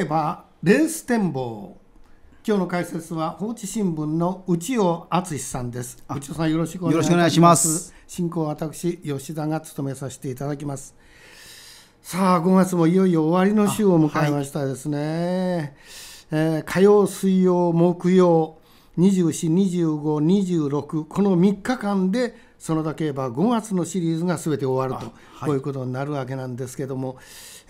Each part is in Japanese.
競馬レース展望今日の解説は放置新聞の内尾敦さんです内尾さんよろしくお願いします進行私吉田が務めさせていただきますさあ5月もいよいよ終わりの週を迎えましたですね、はい、えー、火曜水曜木曜24、25、26この3日間でそのだけ言えば5月のシリーズが全て終わると、はい、こういうことになるわけなんですけども、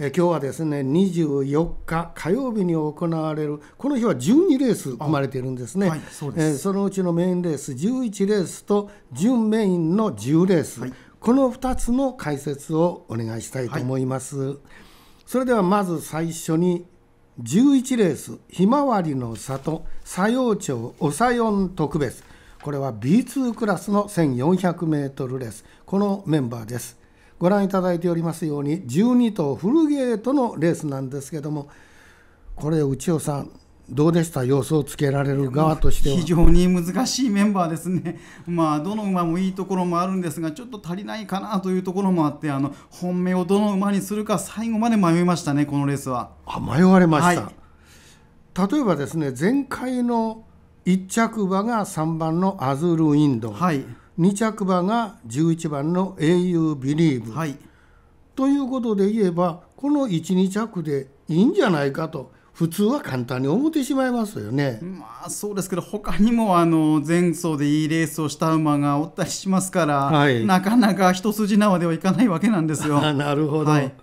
え今日はですね24日火曜日に行われるこの日は12レース生まれているんですね、そのうちのメインレース11レースと準メインの10レース、はい、この2つの解説をお願いしたいと思います。それではまず最初に11レース「ひまわりの里佐用町おさよん特別」これは B2 クラスの 1400m レースこのメンバーですご覧いただいておりますように12頭フルゲートのレースなんですけどもこれ内尾さんどうでした様子をつけられる側としては非常に難しいメンバーですね、まあ、どの馬もいいところもあるんですがちょっと足りないかなというところもあってあの本命をどの馬にするか最後まで迷いましたねこのレースは。あ迷われました、はい、例えばですね前回の1着馬が3番のアズール・ウィンド、はい、2着馬が11番の英雄・ビリーブ、はい、ということで言えばこの12着でいいんじゃないかと。普通は簡単に思ってしまいますよね。まあそうですけど他にもあの前走でいいレースをした馬がおったりしますから、はい、なかなか一筋縄ではいかないわけなんですよ。なるほど。はい、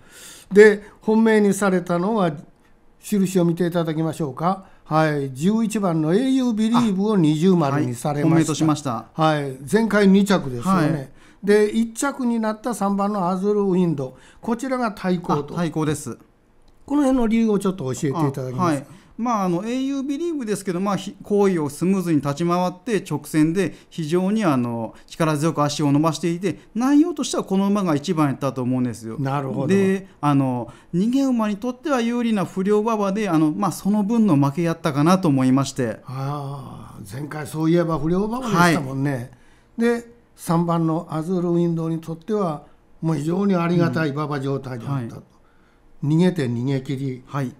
で本命にされたのは印を見ていただきましょうか。はい、11番の「英雄ビリーブ」を二重丸にされましたはいしした、はい、前回2着ですよね、はいで1着になった3番のアズルウィンドこちらが対抗と対抗ですこの辺の理由をちょっと教えていただきます、まあ、あの au ビリーブですけど、まあ、行為をスムーズに立ち回って直線で非常にあの力強く足を伸ばしていて内容としてはこの馬が一番やったと思うんですよ。なるほどであの逃げ馬にとっては有利な不良馬場であの、まあ、その分の負けやったかなと思いましてあ前回そういえば不良馬場でしたもんね。はい、で3番のアズールウィンドウにとってはもう非常にありがたい馬場状態だったと、うんはい、逃げて逃げ切り、はい、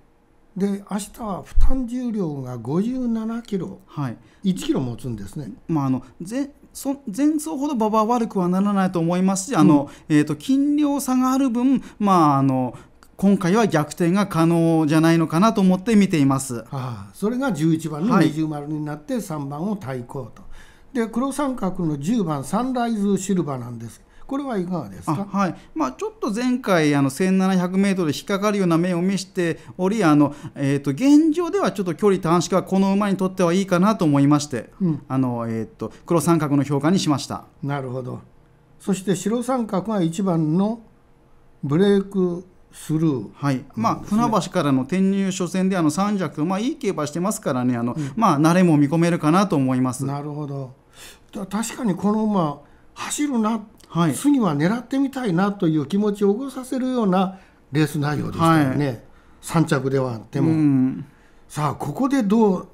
で明日は負担重量が57キロ、はい、1キロ持つんですね。まああのぜそ前走ほど馬場は悪くはならないと思いますし、あの、うん、えっ、ー、と筋量差がある分、まああの今回は逆転が可能じゃないのかなと思って見ています。ああそれが11番の二重丸になって3番を対抗と。はい、で黒三角の10番サンライズシルバーなんですこれはいかがですかはいまあ、ちょっと前回あの 1700m 引っかかるような面を見せておりあの、えーと、現状ではちょっと距離短縮はこの馬にとってはいいかなと思いまして、うん、あのえーと、黒三角の評価にしましたなるほどそして白三角が1番のブレイクスルー、はい、まあ、船橋からの転入初戦であの3着、まあ、いい競馬してますからねあの、うん、まあ、慣れも見込めるかなと思いますなるほど確かにこの馬走るなはい、巣には狙ってみたいなという気持ちを起こさせるようなレース内容でしたよね、はい、3着ではあっても、うん、さあここでどう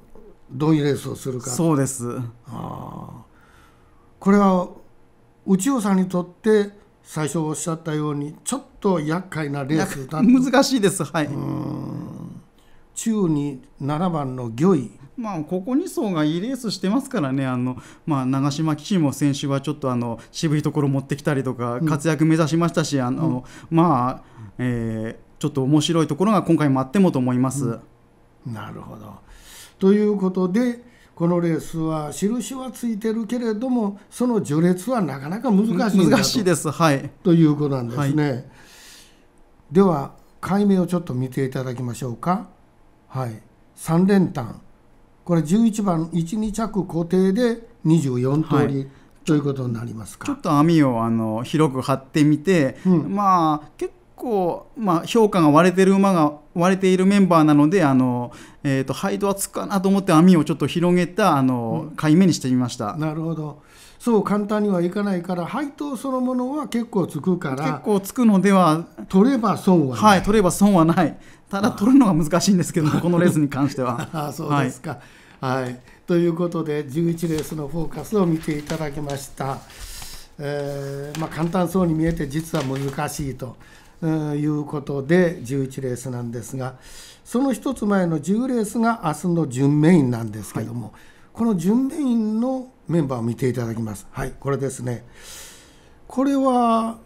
どういうレースをするかそうですあこれは内尾さんにとって最初おっしゃったようにちょっと厄介なレースだ難しいですはい中に7番の魚井まあ、ここ2走がいいレースしてますからね、あのまあ、長嶋騎士も先週はちょっとあの渋いところ持ってきたりとか、活躍目指しましたし、あの、まあ、えちょっと面白いところが今回もあってもと思います。うん、なるほどということで、このレースは印はついてるけれども、その序列はなかなか難しい難しいです、はい、ということなんですね。はい、では、解明をちょっと見ていただきましょうか。はい、3連単これ11番12着固定で24通り、ということになりますかちょっと網をあの広く張ってみて、うん、まあ結構、まあ、評価が割れてる馬が割れているメンバーなのであの、えーと、とハイドはつくかなと思って網をちょっと広げたあの、うん、買い目にしてみました。なるほどそう簡単にはいかないから配当そのものは結構つくから結構つくのでは取れば損はない、はい、取れば損はないただ取るのが難しいんですけど このレースに関しては。あそうですか、はい、はい、ということで11レースのフォーカスを見ていただきました、えーまあ、簡単そうに見えて実は難しいということで11レースなんですがその1つ前の10レースが明日の準メインなんですけども、はい、この準メインのメンバーを見ていただきます。はい、これですね。これは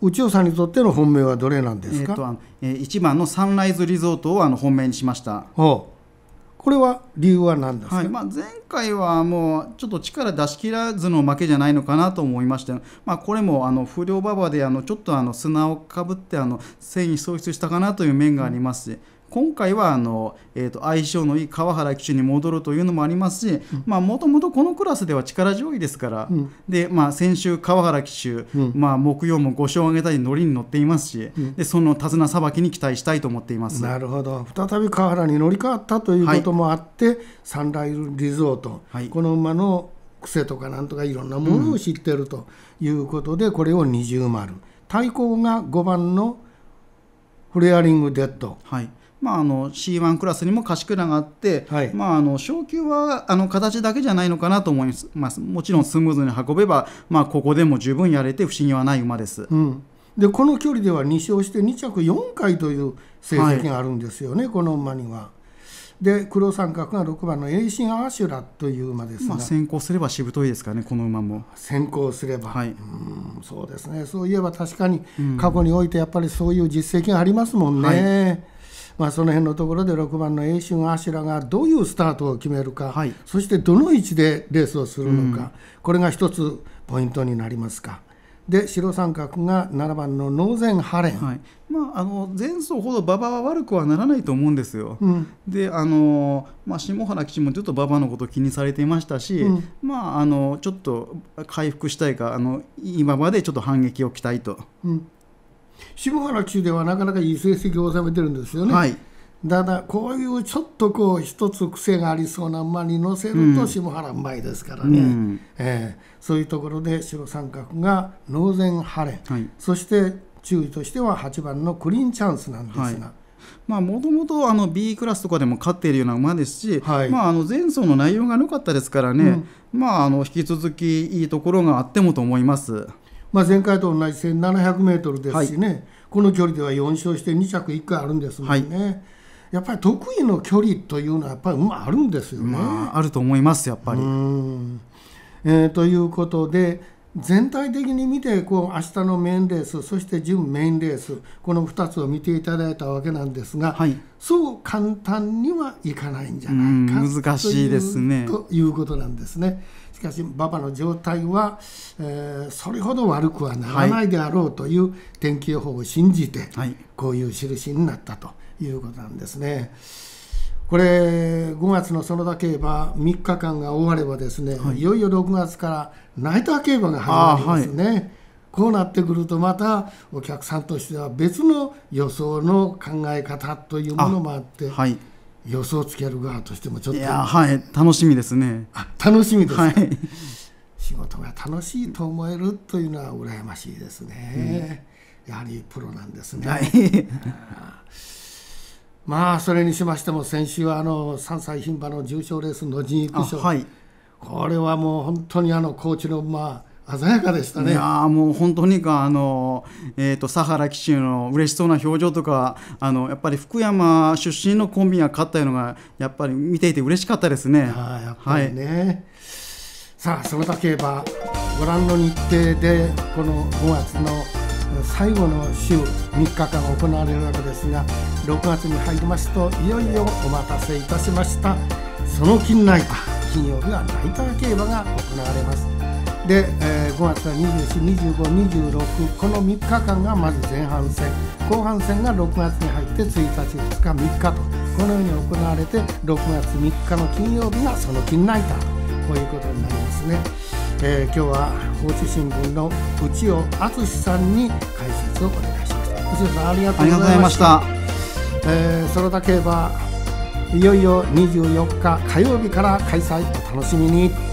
内尾さんにとっての本命はどれなんですか。えー、とえー、1番のサンライズリゾートをあの本命にしました。これは理由は何ですか、はい、まあ、前回はもうちょっと力出し切らずの負けじゃないのかなと思いまして、まあ、これもあの不良馬場であのちょっとあの砂をかぶってあの繊維喪失したかなという面がありますし、うん今回はあの、えー、と相性のいい川原騎手に戻るというのもありますしもともとこのクラスでは力強いですから、うん、でまあ、先週、川原騎手、うん、まあ、木曜も5勝を挙げたり乗りに乗っていますし、うん、でその手綱さばきに期待したいと思っていますなるほど再び川原に乗り換わったということもあって、はい、サンライズリゾート、はい、この馬の癖とかなんとかいろんなものを知ってるということで、これを二重丸対抗が5番のフレアリングデッド。はいまあ、あの C1 クラスにもしくながあって、はい、まあ、あの昇級はあの形だけじゃないのかなと思います、もちろんスムーズに運べば、まあ、ここでも十分やれて不思議はない馬です。うんでこの距離では2勝して2着4回という成績があるんですよね、はい、この馬には。で黒三角が6番のエイシン・アーシュラという馬ですが、まあ、先行すればしぶといですかねこの馬も先行すれば、はい、うんそうですねそういえば確かに過去においてやっぱりそういう実績がありますもんね。はいまあ、その辺のところで6番の英春柱がどういうスタートを決めるか、はい、そしてどの位置でレースをするのか、うん、これが一つポイントになりますか。で白三角が7番のノーゼンハレン、はい、まあ、あの前走ほど馬場は悪くはならないと思うんですよ。うん、であの、まあ、下原騎士もちょっと馬場のこと気にされていましたし、うん、まあ、あのちょっと回復したいかあの今までちょっと反撃を期待と。う下原中ではなかなかいい成績を収めてるんですよね。はいだだこういうちょっとこう一つ癖がありそうな馬に乗せると下原うまいですからね、うん、えー、そういうところで白三角がノー晴れ、はい、そして注意としては8番のクリーンチャンスなんですが。はいもともと B クラスとかでも勝っているような馬ですし、はい、まあ、あの前走の内容が良かったですからね、うん、まあ、あの引き続きいいところがあってもと思います。まあ、前回と同じ1700メートルですしね、はい、この距離では4勝して2着1回あるんですもんね。はいやっぱり得意の距離というのはやっぱり、まあ、あるんですよね。まあ、あると思いますやっぱり。えー、ということで全体的に見てこう明日のメインレースそして準メインレースこの2つを見ていただいたわけなんですが、はい、そう簡単にはいかないんじゃないか難しいですねということなんですね。しかし馬場の状態は、えー、それほど悪くはならないであろうという天気予報を信じて、はい、こういう印になったということなんですね。これ5月の園田競馬3日間が終わればですね、はい、いよいよ6月からナイター競馬が始まりますね、こうなってくるとまたお客さんとしては別の予想の考え方というものもあって。あはい予想つける側としてもちょっといやはい楽しみですねあ楽しみです、はい、仕事が楽しいと思えるというのは羨ましいですね、うん、やはりプロなんですね、はい、まあそれにしましても先週はあの3歳牝馬の重賞レースの人育賞、これはもう本当にあのコーチの馬鮮やかでしたね。いやもう本当にかあのえっ、ー、と佐原騎手の嬉しそうな表情とかあのやっぱり福山出身のコンビが勝ったのがやっぱり見ていて嬉しかったですね。あやっぱりね。はい、さあその他競馬ご覧の日程でこの5月の最後の週3日間行われるわけですが6月に入りますといよいよお待たせいたしましたその近内金曜日はナイター競馬が行われますで、え5月は242526この3日間がまず前半戦後半戦が6月に入って1日2日3日とこのように行われて6月3日の金曜日がその金ナイターとこういうことになりますね、えー、今日は放知新聞の内尾敦さんに解説をお願いしました内尾さんありがとうございましたえー、それだけいよいよ24日火曜日から開催お楽しみに